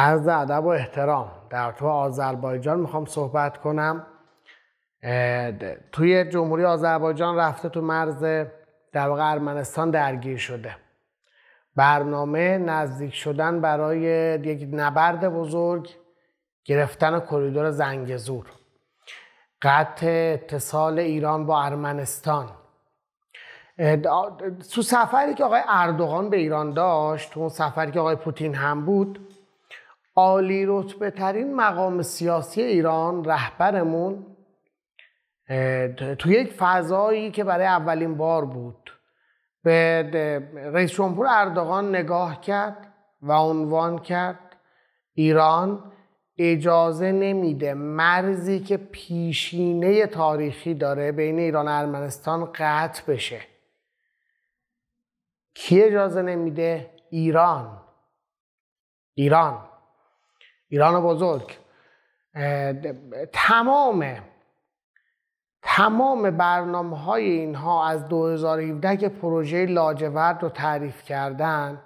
عرض ادب و احترام در تو آذربایجان میخوام صحبت کنم توی جمهوری آذربایجان رفته تو مرز در واقع ارمنستان درگیر شده برنامه نزدیک شدن برای یک نبرد بزرگ گرفتن کریدور زنگزور قطع اتصال ایران با ارمنستان تو سفری که آقای اردوغان به ایران داشت تو اون سفری که آقای پوتین هم بود عالی رتبه ترین مقام سیاسی ایران رهبرمون تو یک فضایی که برای اولین بار بود به رئیس جمهور اردوغان نگاه کرد و عنوان کرد ایران اجازه نمیده مرزی که پیشینه تاریخی داره بین ایران و ارمنستان قطع بشه کی اجازه نمیده ایران ایران ایران بزرگ تمام تمام برنامه های اینها از 2017 که پروژه لاجورد رو تعریف کردن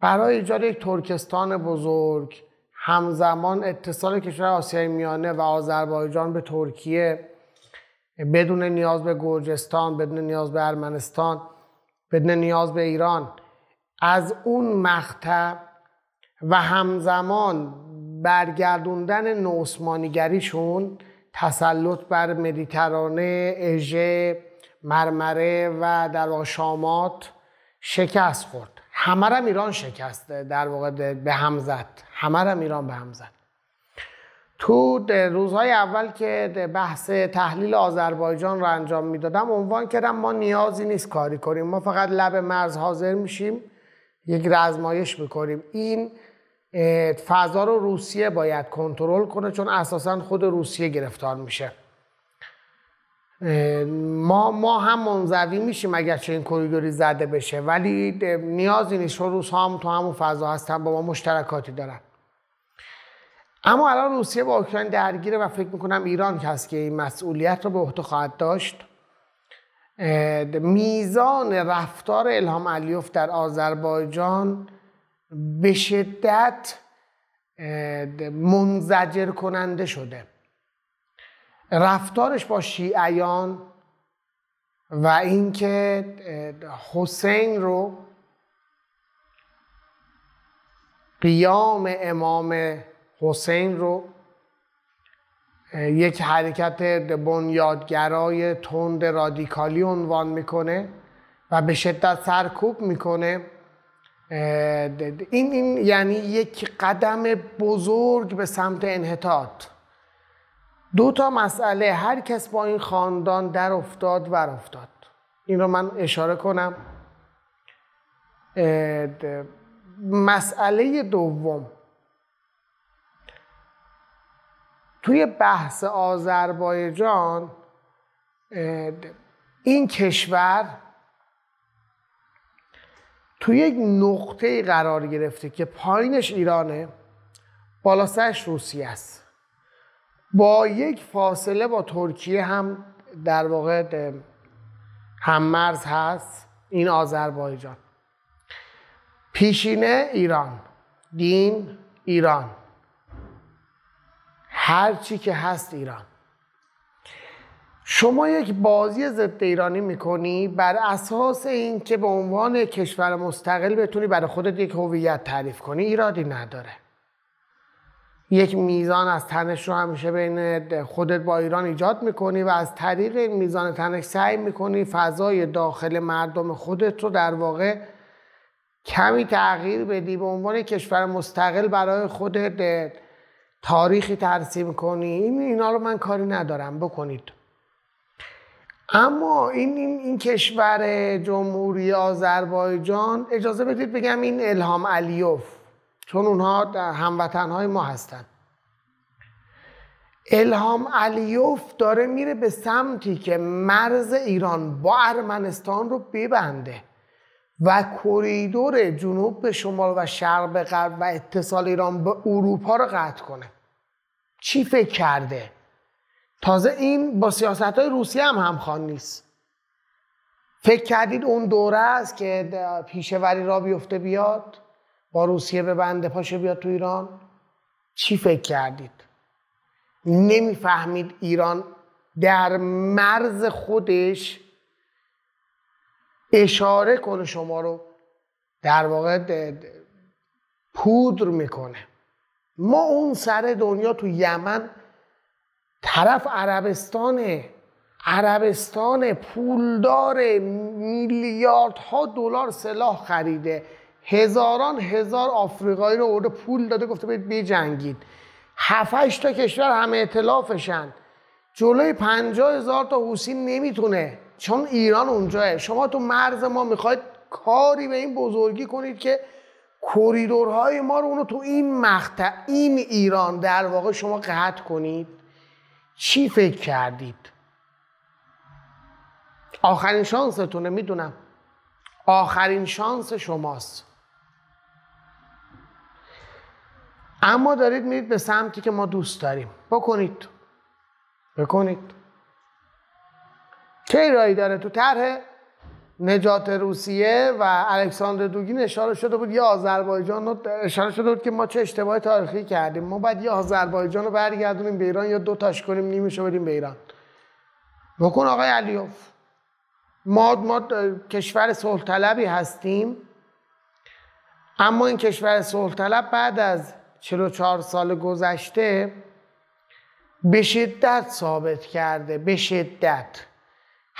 برای ایجاد یک ترکستان بزرگ همزمان اتصال کشور آسیای میانه و آذربایجان به ترکیه بدون نیاز به گرجستان بدون نیاز به ارمنستان بدون نیاز به ایران از اون مقطع و همزمان برگردوندن نوعثمانیگریشون تسلط بر مدیترانه، اژه، مرمره و در آشامات شکست خورد همه ایران شکست در واقع به هم زد همه ایران به هم زد تو روزهای اول که بحث تحلیل آذربایجان رو انجام میدادم عنوان کردم ما نیازی نیست کاری کنیم ما فقط لب مرز حاضر میشیم یک رزمایش میکنیم این فضا رو روسیه باید کنترل کنه چون اساسا خود روسیه گرفتار میشه ما ما هم منزوی میشیم اگرچه این کوریگوری زده بشه ولی نیازی نیست چون روس هم تو همون فضا هستن با ما مشترکاتی دارن اما الان روسیه با اوکراین درگیره و فکر میکنم ایران هست که این مسئولیت رو به عهده خواهد داشت میزان رفتار الهام علیوف در آذربایجان به شدت منزجر کننده شده رفتارش با شیعیان و اینکه حسین رو قیام امام حسین رو یک حرکت بنیادگرای تند رادیکالی عنوان میکنه و به شدت سرکوب میکنه این, این یعنی یک قدم بزرگ به سمت انحطاط دو تا مسئله هر کس با این خاندان در افتاد ور افتاد این رو من اشاره کنم مسئله دوم توی بحث آذربایجان این کشور تو یک نقطه قرار گرفته که پایینش ایرانه بالا روسیه است با یک فاصله با ترکیه هم در واقع هم مرز هست این آذربایجان پیشینه ایران دین ایران هر چی که هست ایران شما یک بازی ضد ایرانی میکنی بر اساس که به عنوان کشور مستقل بتونی برای خودت یک هویت تعریف کنی ایرادی نداره یک میزان از تنش رو همیشه بین خودت با ایران ایجاد میکنی و از طریق این میزان تنش سعی میکنی فضای داخل مردم خودت رو در واقع کمی تغییر بدی به عنوان کشور مستقل برای خودت تاریخی ترسیم کنی این اینا رو من کاری ندارم بکنید اما این, این, کشور جمهوری آذربایجان اجازه بدید بگم این الهام علیوف چون اونها در های ما هستند. الهام علیوف داره میره به سمتی که مرز ایران با ارمنستان رو ببنده و کریدور جنوب به شمال و شرق به غرب و اتصال ایران به اروپا رو قطع کنه چی فکر کرده تازه این با سیاست های روسیه هم همخوان نیست فکر کردید اون دوره است که پیشوری را بیفته بیاد با روسیه به بنده پاشه بیاد تو ایران چی فکر کردید نمیفهمید ایران در مرز خودش اشاره کنه شما رو در واقع پودر میکنه ما اون سر دنیا تو یمن طرف عربستانه عربستان پولدار میلیاردها دلار سلاح خریده هزاران هزار آفریقایی رو اورده پول داده گفته برید بجنگید هفتش تا کشور همه اطلافشن جلوی پنجاه هزار تا حوسی نمیتونه چون ایران اونجاه شما تو مرز ما میخواید کاری به این بزرگی کنید که کوریدورهای ما رو اونو تو این مقطع این ایران در واقع شما قطع کنید چی فکر کردید آخرین شانستونه میدونم آخرین شانس شماست اما دارید میرید به سمتی که ما دوست داریم بکنید بکنید چه رایی داره تو تره نجات روسیه و الکساندر دوگین اشاره شده بود یه آذربایجان اشاره شده بود که ما چه اشتباه تاریخی کردیم ما بعد یه آذربایجان رو برگردونیم به ایران یا دو تاش کنیم نیمشو بریم به ایران بکن آقای علیوف ما ما کشور صلح طلبی هستیم اما این کشور صلح طلب بعد از 44 سال گذشته به شدت ثابت کرده به شدت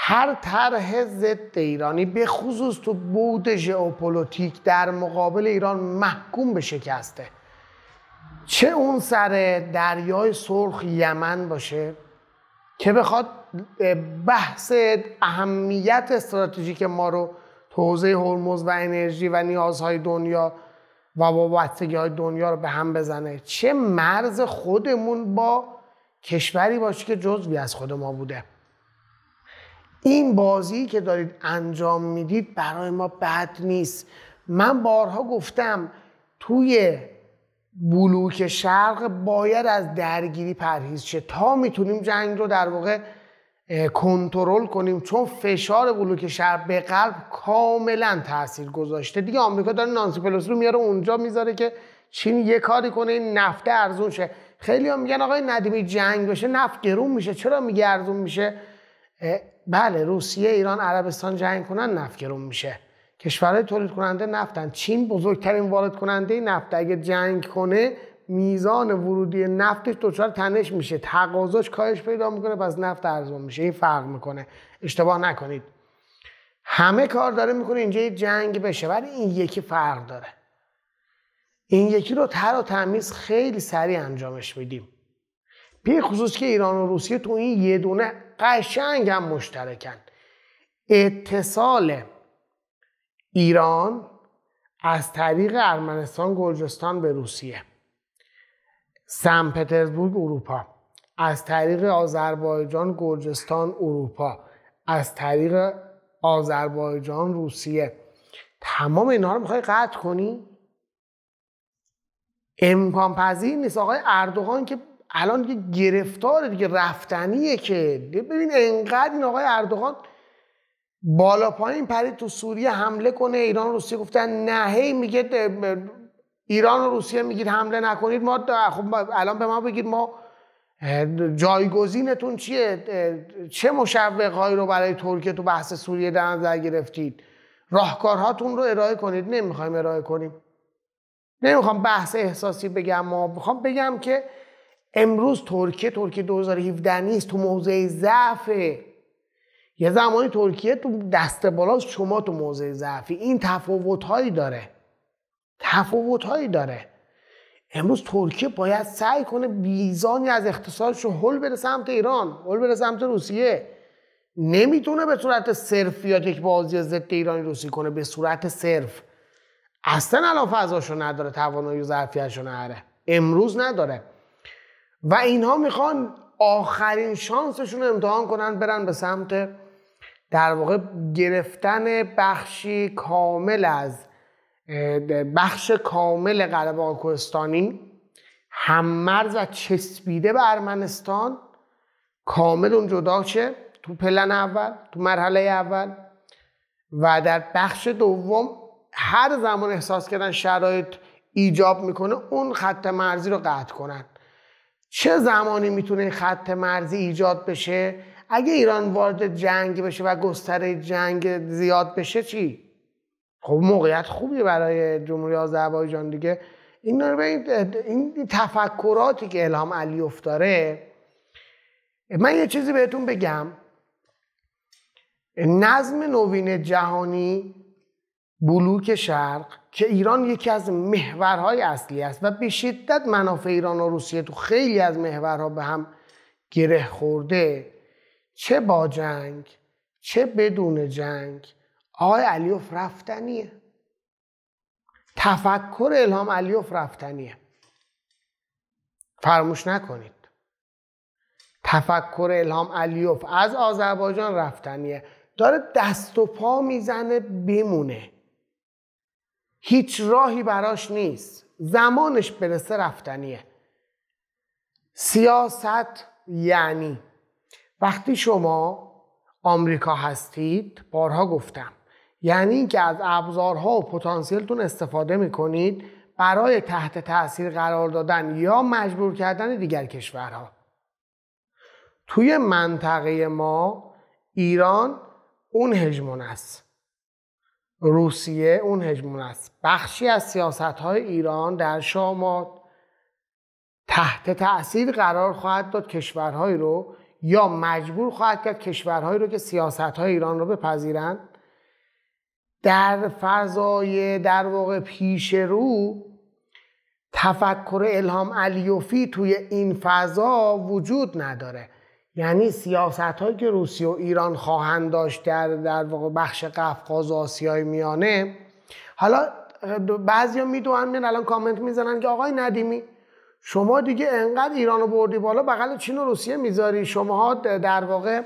هر طرح ضد ایرانی به خصوص تو بود ژئوپلیتیک در مقابل ایران محکوم به شکسته چه اون سر دریای سرخ یمن باشه که بخواد بحث اهمیت استراتژیک ما رو تو حوزه هرمز و انرژی و نیازهای دنیا و با های دنیا رو به هم بزنه چه مرز خودمون با کشوری باشه که جزوی از خود ما بوده این بازی که دارید انجام میدید برای ما بد نیست من بارها گفتم توی بلوک شرق باید از درگیری پرهیز شه تا میتونیم جنگ رو در واقع کنترل کنیم چون فشار بلوک شرق به قلب کاملا تاثیر گذاشته دیگه آمریکا داره نانسی پلوسی رو میاره اونجا میذاره که چین یه کاری کنه این نفت ارزون شه خیلی هم میگن آقای ندیمی جنگ بشه نفت گرون میشه چرا میگه ارزون میشه بله روسیه ایران عربستان جنگ کنن نفت گرون میشه کشورهای تولید کننده نفتن چین بزرگترین وارد کننده نفت اگه جنگ کنه میزان ورودی نفتش دچار تنش میشه تقاضاش کاهش پیدا میکنه پس نفت ارزون میشه این فرق میکنه اشتباه نکنید همه کار داره میکنه اینجا جنگ بشه ولی این یکی فرق داره این یکی رو تر و تمیز خیلی سریع انجامش میدیم بی خصوص که ایران و روسیه تو این یه دونه قشنگ هم مشترکن اتصال ایران از طریق ارمنستان گرجستان به روسیه سن پترزبورگ اروپا از طریق آذربایجان گرجستان اروپا از طریق آذربایجان روسیه تمام اینها رو میخوای قطع کنی امکان پذیر نیست آقای اردوغان که الان دیگه گرفتار دیگه رفتنیه که ببین انقدر این آقای اردوغان بالا پایین پرید تو سوریه حمله کنه ایران و روسیه گفتن نه هی میگه ایران و روسیه میگید حمله نکنید ما خب الان به ما بگید ما جایگزینتون چیه چه مشوقهایی رو برای ترکیه تو بحث سوریه در نظر گرفتید راهکارهاتون رو ارائه کنید نمیخوایم ارائه کنیم نمیخوام بحث احساسی بگم ما میخوام بگم که امروز ترکیه ترکیه 2017 نیست تو موضع ضعفه یه زمانی ترکیه تو دست بالاست شما تو موضع ضعفی این تفاوت هایی داره تفاوت هایی داره امروز ترکیه باید سعی کنه بیزانی از اقتصادش رو هل بره سمت ایران هل بره سمت روسیه نمیتونه به صورت صرف یا یک بازی ضد ایرانی روسی کنه به صورت صرف اصلا الان فضاشو نداره توانایی و ظرفیتشو امروز نداره و اینها میخوان آخرین شانسشون رو امتحان کنن برن به سمت در واقع گرفتن بخشی کامل از بخش کامل قلب آکستانی هممرز و چسبیده به ارمنستان کامل اون جدا تو پلن اول تو مرحله اول و در بخش دوم هر زمان احساس کردن شرایط ایجاب میکنه اون خط مرزی رو قطع کنن چه زمانی میتونه این خط مرزی ایجاد بشه اگه ایران وارد جنگ بشه و گستره جنگ زیاد بشه چی خب موقعیت خوبی برای جمهوری آذربایجان دیگه این این تفکراتی که الهام علی داره من یه چیزی بهتون بگم نظم نوین جهانی بلوک شرق که ایران یکی از محورهای اصلی است و به شدت منافع ایران و روسیه تو خیلی از محورها به هم گره خورده چه با جنگ چه بدون جنگ آقای علیوف رفتنیه تفکر الهام علیوف رفتنیه فراموش نکنید تفکر الهام علیوف از آذربایجان رفتنیه داره دست و پا میزنه بمونه هیچ راهی براش نیست زمانش برسه رفتنیه سیاست یعنی وقتی شما آمریکا هستید بارها گفتم یعنی اینکه از ابزارها و پتانسیلتون استفاده میکنید برای تحت تاثیر قرار دادن یا مجبور کردن دیگر کشورها توی منطقه ما ایران اون هژمون است روسیه اون هژمون است بخشی از سیاست های ایران در شامات تحت تأثیر قرار خواهد داد کشورهایی رو یا مجبور خواهد کرد کشورهایی رو که سیاست های ایران رو بپذیرند در فضای در واقع پیش رو تفکر الهام علیوفی توی این فضا وجود نداره یعنی سیاست هایی که روسیه و ایران خواهند داشت در در واقع بخش قفقاز و آسیای میانه حالا بعضیا میدونن میان الان کامنت میزنن که آقای ندیمی شما دیگه انقدر ایران رو بردی بالا بغل چین و روسیه میذاری شماها در واقع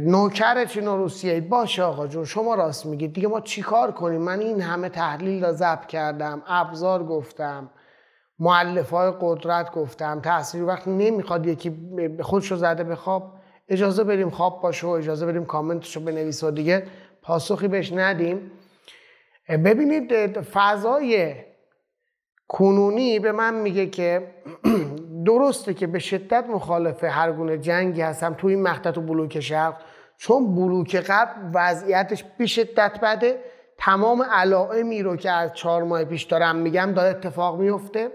نوکر چین و روسیه باشه آقا جون شما راست میگید دیگه ما چیکار کنیم من این همه تحلیل را ضبط کردم ابزار گفتم معلف های قدرت گفتم تاثیر وقت نمیخواد یکی خودش رو زده به خواب اجازه بریم خواب باشه اجازه بریم کامنتش رو بنویسه و دیگه پاسخی بهش ندیم ببینید فضای کنونی به من میگه که درسته که به شدت مخالف هر گونه جنگی هستم تو این مقطع تو بلوک شرق چون بلوک قبل وضعیتش بی شدت بده تمام علائمی رو که از چهار ماه پیش دارم میگم داره اتفاق میفته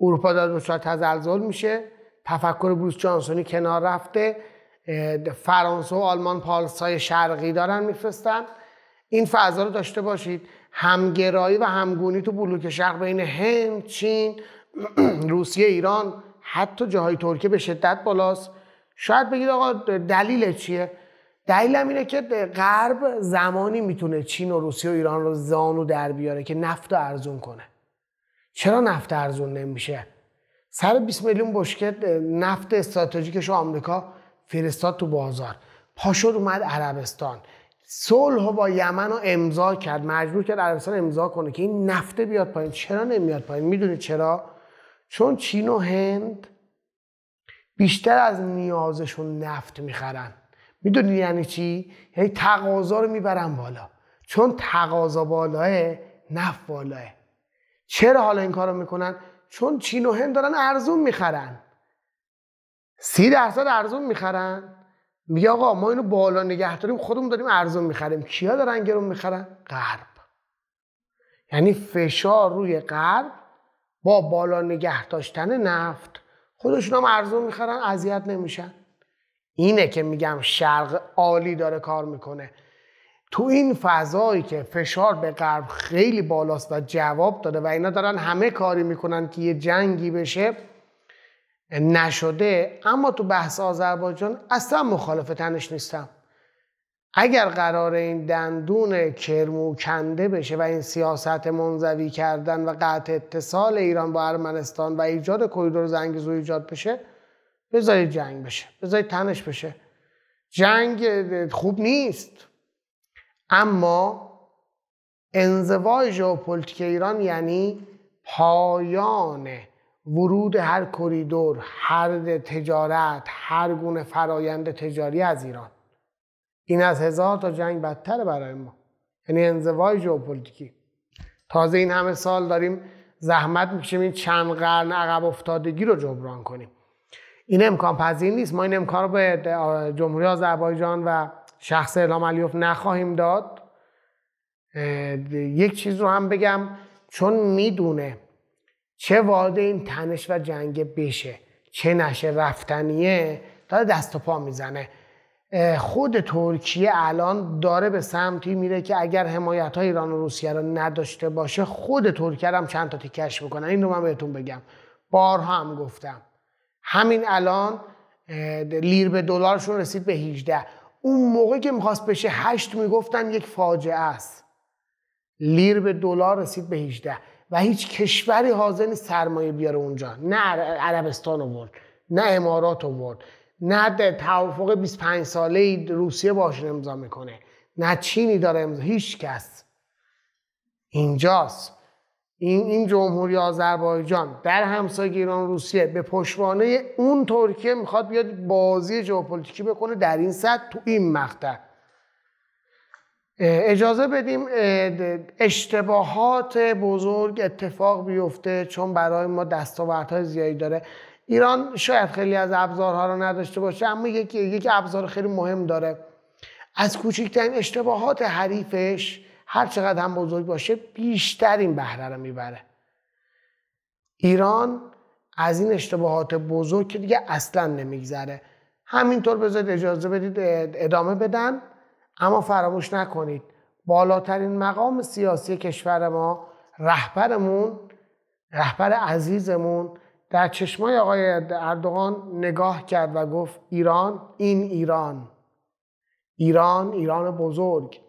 اروپا داره دچار تزلزل میشه تفکر بروس جانسونی کنار رفته فرانسه و آلمان پالسای شرقی دارن میفرستن این فضا رو داشته باشید همگرایی و همگونی تو بلوک شرق بین هند، چین، روسیه، ایران حتی جاهای ترکیه به شدت بالاست شاید بگید آقا دلیل چیه؟ دلیل اینه که غرب زمانی میتونه چین و روسیه و ایران رو زانو در بیاره که نفت رو ارزون کنه چرا نفت ارزون نمیشه سر 20 میلیون بشکه نفت استراتژیکش آمریکا فرستاد تو بازار پاشور اومد عربستان صلح با یمن رو امضا کرد مجبور کرد عربستان امضا کنه که این نفته بیاد پایین چرا نمیاد پایین میدونی چرا چون چین و هند بیشتر از نیازشون نفت میخرن میدونی یعنی چی یعنی تقاضا رو میبرن بالا چون تقاضا بالاه نفت بالاه چرا حالا این کارو میکنن چون چین و هند دارن ارزون میخرن سی درصد ارزون میخرن میگه آقا ما اینو بالا نگه داریم خودمون داریم ارزون میخریم کیا دارن گرون میخرن غرب یعنی فشار روی غرب با بالا نگه داشتن نفت خودشون هم ارزون میخرن اذیت نمیشن اینه که میگم شرق عالی داره کار میکنه تو این فضایی که فشار به قرب خیلی بالاست و جواب داده و اینا دارن همه کاری میکنن که یه جنگی بشه نشده اما تو بحث آذربایجان اصلا مخالف تنش نیستم اگر قرار این دندون کرمو کنده بشه و این سیاست منزوی کردن و قطع اتصال ایران با ارمنستان و ایجاد کریدور زنگزو ایجاد بشه بذارید جنگ بشه بذارید تنش بشه جنگ خوب نیست اما انزوای ژئوپلیتیک ایران یعنی پایان ورود هر کریدور، هر تجارت، هر گونه فرایند تجاری از ایران این از هزار تا جنگ بدتر برای ما یعنی انزوای ژئوپلیتیکی تازه این همه سال داریم زحمت میکشیم این چند قرن عقب افتادگی رو جبران کنیم این امکان پذیر نیست ما این امکان رو به جمهوری آذربایجان و شخص اعلام علیوف نخواهیم داد یک چیز رو هم بگم چون میدونه چه وارد این تنش و جنگ بشه چه نشه رفتنیه داره دست و پا میزنه خود ترکیه الان داره به سمتی میره که اگر حمایت های ایران و روسیه رو نداشته باشه خود ترکیه هم چند تا تیکش بکنه این رو من بهتون بگم بارها هم گفتم همین الان لیر به دلارشون رسید به 18 اون موقع که میخواست بشه هشت میگفتن یک فاجعه است لیر به دلار رسید به 18 و هیچ کشوری حاضر نیست سرمایه بیاره اونجا نه عربستان آورد نه امارات آورد نه توافق 25 ساله روسیه باشون امضا میکنه نه چینی داره امضا هیچ کس اینجاست این این جمهوری آذربایجان در همسایگی ایران روسیه به پشتوانه اون ترکیه میخواد بیاد بازی ژئوپلیتیکی بکنه در این سطح تو این مقطع اجازه بدیم اشتباهات بزرگ اتفاق بیفته چون برای ما دستاوردهای زیادی داره ایران شاید خیلی از ابزارها رو نداشته باشه اما یک یک ابزار خیلی مهم داره از کوچکترین اشتباهات حریفش هر چقدر هم بزرگ باشه بیشتر این بهره رو میبره ایران از این اشتباهات بزرگ که دیگه اصلا نمیگذره همینطور بذارید اجازه بدید ادامه بدن اما فراموش نکنید بالاترین مقام سیاسی کشور ما رهبرمون رهبر عزیزمون در چشمای آقای اردوغان نگاه کرد و گفت ایران این ایران ایران ایران بزرگ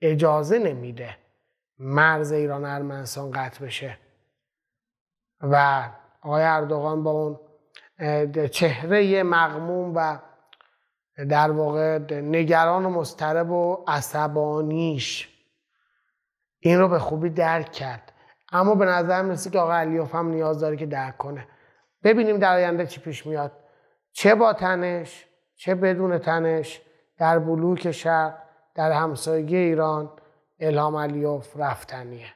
اجازه نمیده مرز ایران ارمنستان قطع بشه و آقای اردوغان با اون چهره مغموم و در واقع نگران و مضطرب و عصبانیش این رو به خوبی درک کرد اما به نظر میرسه که آقای علیوف هم نیاز داره که درک کنه ببینیم در آینده چی پیش میاد چه با تنش چه بدون تنش در بلوک شرق در همسایگی ایران الهام علیوف رفتنیه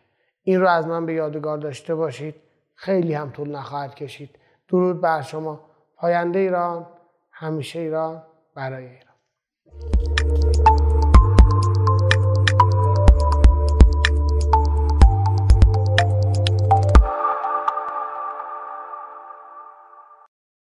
این رو از من به یادگار داشته باشید خیلی هم طول نخواهد کشید درود بر شما پاینده ایران همیشه ایران برای ایران